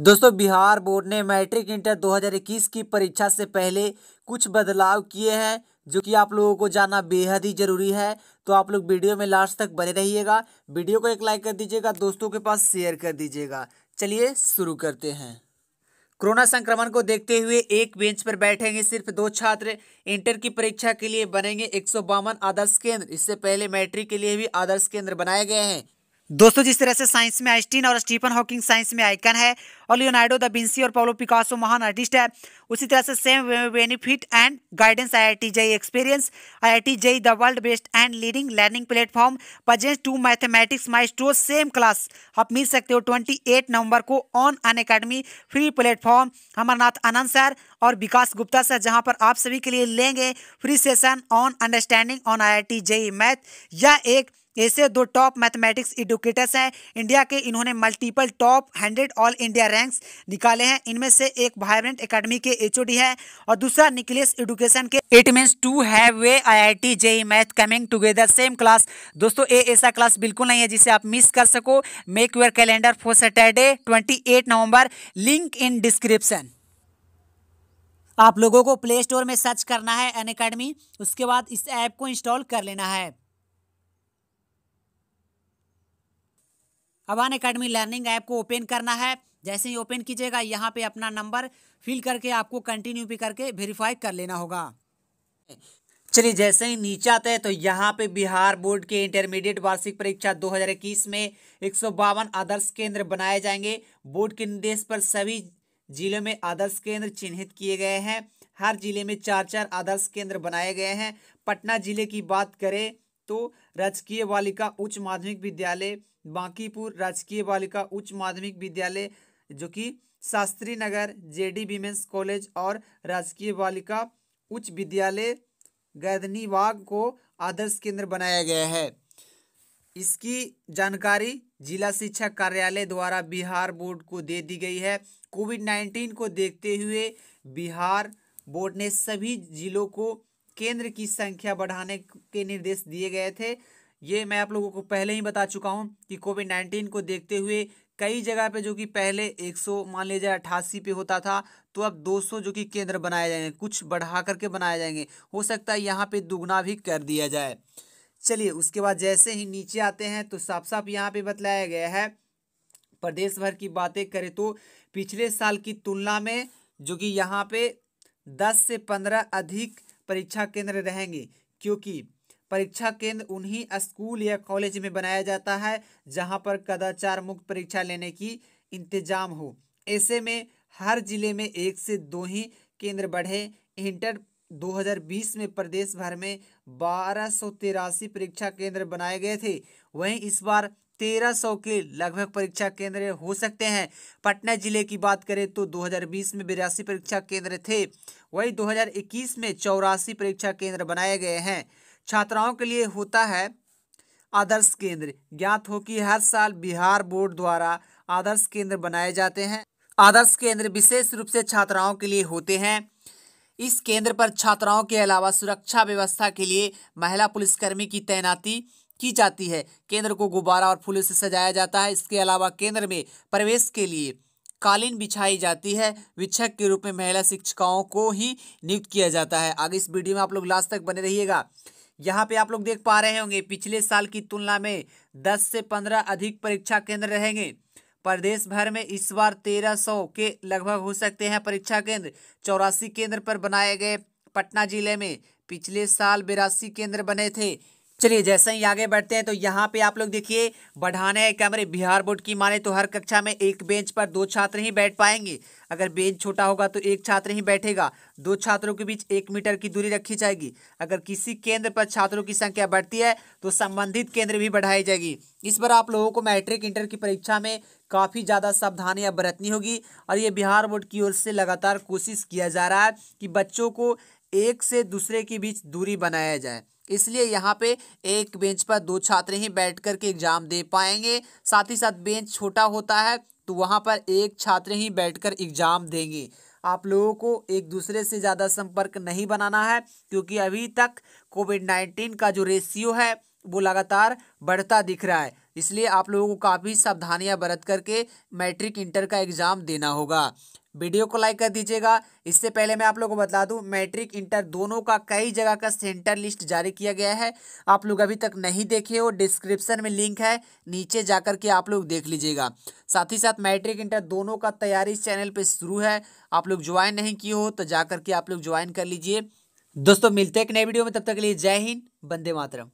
दोस्तों बिहार बोर्ड ने matric inter 2021 की परीक्षा से पहले कुछ बदलाव किए हैं जो कि आप लोगों को जानना बेहद ही ज़रूरी है तो आप लोग वीडियो में लास्ट तक बने रहिएगा वीडियो को एक लाइक कर दीजिएगा दोस्तों के पास शेयर कर दीजिएगा चलिए शुरू करते हैं कोरोना संक्रमण को देखते हुए एक बेंच पर बैठेंगे सिर्फ दो छात्र इंटर की परीक्षा के लिए बनेंगे एक आदर्श केंद्र इससे पहले मैट्रिक के लिए भी आदर्श केंद्र बनाए गए हैं दोस्तों जिस तरह से साइंस में आइंस्टीन और स्टीफन हॉकिंग साइंस में आइकन है और लियोनार्डो द बिंसी और पॉलो पिकासो महान आर्टिस्ट है उसी तरह से same benefit and guidance I I T JEE experience I I T JEE the world best and leading learning platform presents to mathematics maestro same class आप मिल सकते हो ट्वेंटी एट नवंबर को on Unacademy free platform Amarnath Anand sir और Vikas Gupta sir जहाँ पर आप सभी के लिए लेंगे free session on understanding on I I T JEE math यह एक ऐसे दो टॉप मैथमेटिक्स एडुकेटर्स हैं इंडिया के इन्होंने multiple top hundred all India ranks निकाले हैं इनमें से एक वाइब्रेंट एकेडमी के एचओडी है और दूसरा निकलेस एडुकेशन के it means to have we I I T JEE math coming together same class दोस्तों ये ऐसा क्लास बिल्कुल नहीं है जिसे आप मिस कर सको make your calendar for Saturday twenty eight November link in description आप लोगों को प्ले स्टोर में सर्च करना है अन अकेडमी उसके बाद इस ऐप को इंस्टॉल कर लेना है अवान अकेडमी लर्निंग ऐप को ओपन करना है जैसे ही ओपन कीजिएगा यहाँ पे अपना नंबर फिल करके आपको कंटिन्यू भी करके वेरीफाई कर लेना होगा चलिए जैसे ही नीचे आते हैं तो यहाँ पे बिहार बोर्ड के इंटरमीडिएट वार्षिक परीक्षा 2021 में एक आदर्श केंद्र बनाए जाएंगे बोर्ड के निर्देश पर सभी जिलों में आदर्श केंद्र चिन्हित किए गए हैं हर जिले में चार चार आदर्श केंद्र बनाए गए हैं पटना जिले की बात करें तो राजकीय बालिका उच्च माध्यमिक विद्यालय बांकीपुर राजकीय बालिका उच्च माध्यमिक विद्यालय जो कि Shastri Nagar J D college और राजकीय बालिका उच्च विद्यालय गैदनीबाग को आदर्श केंद्र बनाया गया है इसकी जानकारी जिला शिक्षा कार्यालय द्वारा बिहार बोर्ड को दे दी गई है कोविड नाइन्टीन को देखते हुए बिहार बोर्ड ने सभी जिलों को केंद्र की संख्या बढ़ाने के निर्देश दिए गए थे ये मैं आप लोगों को पहले ही बता चुका हूँ कि कोविड नाइन्टीन को देखते हुए कई जगह पे जो कि पहले 100 मान लीजिए अट्ठासी पे होता था तो अब 200 जो कि केंद्र बनाए जाएंगे कुछ बढ़ा करके बनाए जाएंगे हो सकता है यहाँ पे दुगना भी कर दिया जाए चलिए उसके बाद जैसे ही नीचे आते हैं तो साफ साफ यहाँ पे बतलाया गया है प्रदेश भर की बातें करें तो पिछले साल की तुलना में जो कि यहाँ पे दस से पंद्रह अधिक परीक्षा केंद्र रहेंगे क्योंकि परीक्षा केंद्र उन्हीं स्कूल या कॉलेज में बनाया जाता है जहां पर कदाचार मुक्त परीक्षा लेने की इंतजाम हो ऐसे में हर जिले में एक से दो ही केंद्र बढ़े इंटर 2020 में प्रदेश भर में बारह परीक्षा केंद्र बनाए गए थे वहीं इस बार तेरह सौ के लगभग परीक्षा केंद्र हो सकते हैं पटना जिले की बात करें तो 2020 में बिरासी परीक्षा केंद्र थे वही 2021 में चौरासी परीक्षा केंद्र बनाए गए हैं छात्राओं के लिए होता है आदर्श केंद्र ज्ञात हो कि हर साल बिहार बोर्ड द्वारा आदर्श केंद्र बनाए जाते हैं आदर्श केंद्र विशेष रूप से छात्राओं के लिए होते हैं इस केंद्र पर छात्राओं के अलावा सुरक्षा व्यवस्था के लिए महिला पुलिसकर्मी की तैनाती की जाती है केंद्र को गुब्बारा और फूलों से सजाया जाता है इसके अलावा केंद्र में प्रवेश के लिए कालीन बिछाई जाती है विच्छक के रूप में महिला शिक्षिकाओं को ही नियुक्त किया जाता है आगे इस वीडियो में आप लोग लास्ट तक बने रहिएगा यहाँ पे आप लोग देख पा रहे होंगे पिछले साल की तुलना में 10 से 15 अधिक परीक्षा केंद्र रहेंगे प्रदेश भर में इस बार 1300 के लगभग हो सकते हैं परीक्षा केंद्र चौरासी केंद्र पर बनाए गए पटना जिले में पिछले साल बिरासी केंद्र बने थे चलिए जैसे ही आगे बढ़ते हैं तो यहाँ पे आप लोग देखिए बढ़ाने कैमरे बिहार बोर्ड की माने तो हर कक्षा में एक बेंच पर दो छात्र ही बैठ पाएंगे अगर बेंच छोटा होगा तो एक छात्र ही बैठेगा दो छात्रों के बीच एक मीटर की दूरी रखी जाएगी अगर किसी केंद्र पर छात्रों की संख्या बढ़ती है तो संबंधित केंद्र भी बढ़ाई जाएगी इस बार आप लोगों को मैट्रिक इंटर की परीक्षा में काफ़ी ज़्यादा सावधानियाँ बरतनी होगी और ये बिहार बोर्ड की ओर से लगातार कोशिश किया जा रहा है कि बच्चों को एक से दूसरे के बीच दूरी बनाया जाए इसलिए यहाँ पे एक बेंच पर दो छात्र ही बैठ कर के एग्ज़ाम दे पाएंगे साथ ही साथ बेंच छोटा होता है तो वहाँ पर एक छात्र ही बैठकर एग्ज़ाम देंगे आप लोगों को एक दूसरे से ज़्यादा संपर्क नहीं बनाना है क्योंकि अभी तक कोविड नाइन्टीन का जो रेशियो है वो लगातार बढ़ता दिख रहा है इसलिए आप लोगों को काफ़ी सावधानियां बरत करके मैट्रिक इंटर का एग्ज़ाम देना होगा वीडियो को लाइक कर दीजिएगा इससे पहले मैं आप लोगों को बता दूं मैट्रिक इंटर दोनों का कई जगह का सेंटर लिस्ट जारी किया गया है आप लोग अभी तक नहीं देखे हो डिस्क्रिप्शन में लिंक है नीचे जाकर के आप लोग देख लीजिएगा साथ ही साथ मैट्रिक इंटर दोनों का तैयारी चैनल पर शुरू है आप लोग ज्वाइन नहीं किए हो तो जाकर के आप लोग ज्वाइन कर लीजिए दोस्तों मिलते हैं एक नए वीडियो में तब तक के लिए जय हिंद बंदे मातरम